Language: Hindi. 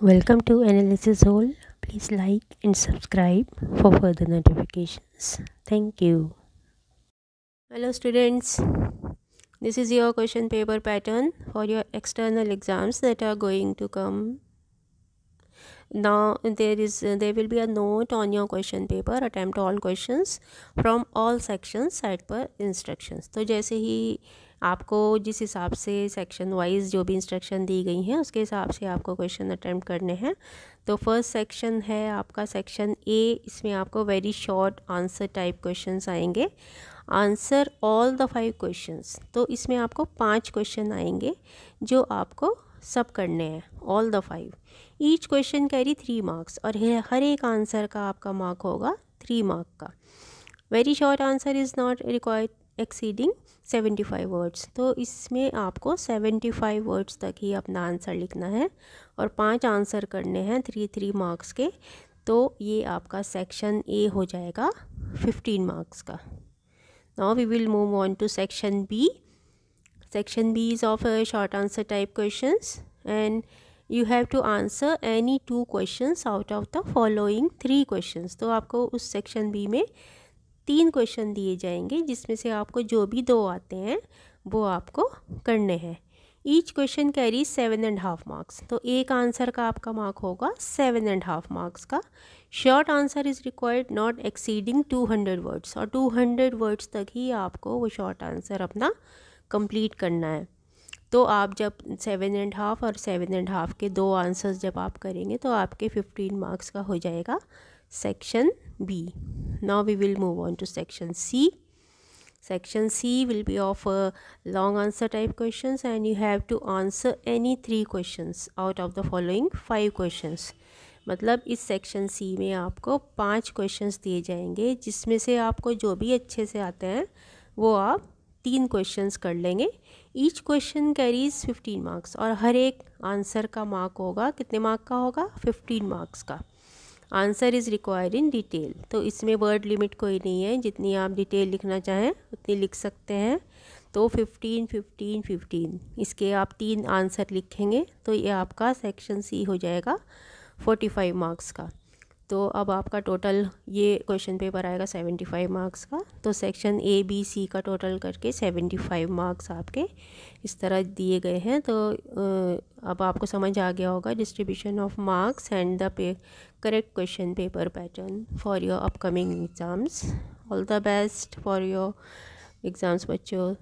Welcome to Analysis Hole. Please like and subscribe for further notifications. Thank you. Hello students. This is your question paper pattern for your external exams that are going to come. Now there is there will be a note on your question paper attempt all questions from all sections at per instructions. तो जैसे ही आपको जिस हिसाब से सेक्शन वाइज जो भी इंस्ट्रक्शन दी गई हैं उसके हिसाब से आपको क्वेश्चन अटैम्प्ट करने हैं तो फर्स्ट सेक्शन है आपका सेक्शन ए इसमें आपको very short answer type questions आएंगे answer all the five questions तो इसमें आपको पांच क्वेश्चन आएंगे जो आपको सब करने हैं all the five each question carry three marks और हर एक आंसर का आपका मार्क होगा थ्री मार्क का very short answer is not required exceeding 75 words तो इसमें आपको 75 वर्ड्स तक ही अपना आंसर लिखना है और पांच आंसर करने हैं थ्री थ्री मार्क्स के तो ये आपका सेक्शन ए हो जाएगा 15 मार्क्स का now we will move on to section B section B is of short answer type questions and you have to answer any two questions out of the following three questions तो आपको उस सेक्शन बी में तीन क्वेश्चन दिए जाएंगे जिसमें से आपको जो भी दो आते हैं वो आपको करने हैं each question carry seven and half marks तो एक आंसर का आपका मार्क होगा सेवन एंड हाफ मार्क्स का short answer is required not exceeding two hundred words और टू हंड्रेड वर्ड्स तक ही आपको वो शॉर्ट आंसर अपना कंप्लीट करना है तो आप जब सेवन एंड हाफ़ और सेवन एंड हाफ़ के दो आंसर्स जब आप करेंगे तो आपके फिफ्टीन मार्क्स का हो जाएगा section B now we will move on to section c section c will be of a long answer type questions and you have to answer any three questions out of the following five questions मतलब इस सेक्शन सी में आपको पांच क्वेश्चंस दिए जाएंगे जिसमें से आपको जो भी अच्छे से आते हैं वो आप तीन क्वेश्चंस कर लेंगे each question carries fifteen marks और हर एक आंसर का मार्क होगा कितने मार्क का होगा फिफ्टीन मार्क्स का answer is required in detail तो इसमें वर्ड लिमिट कोई नहीं है जितनी आप डिटेल लिखना चाहें उतनी लिख सकते हैं तो फिफ्टीन फिफ्टीन फिफ्टीन इसके आप तीन आंसर लिखेंगे तो ये आपका सेक्शन सी हो जाएगा फोर्टी फाइव मार्क्स का तो अब आपका टोटल ये क्वेश्चन पेपर आएगा सेवेंटी फाइव मार्क्स का तो सेक्शन ए बी सी का टोटल करके सेवेंटी फाइव मार्क्स आपके इस तरह दिए गए हैं तो अब आपको समझ आ गया होगा distribution of marks and the पे correct question paper pattern for your upcoming exams all the best for your exams बच्चों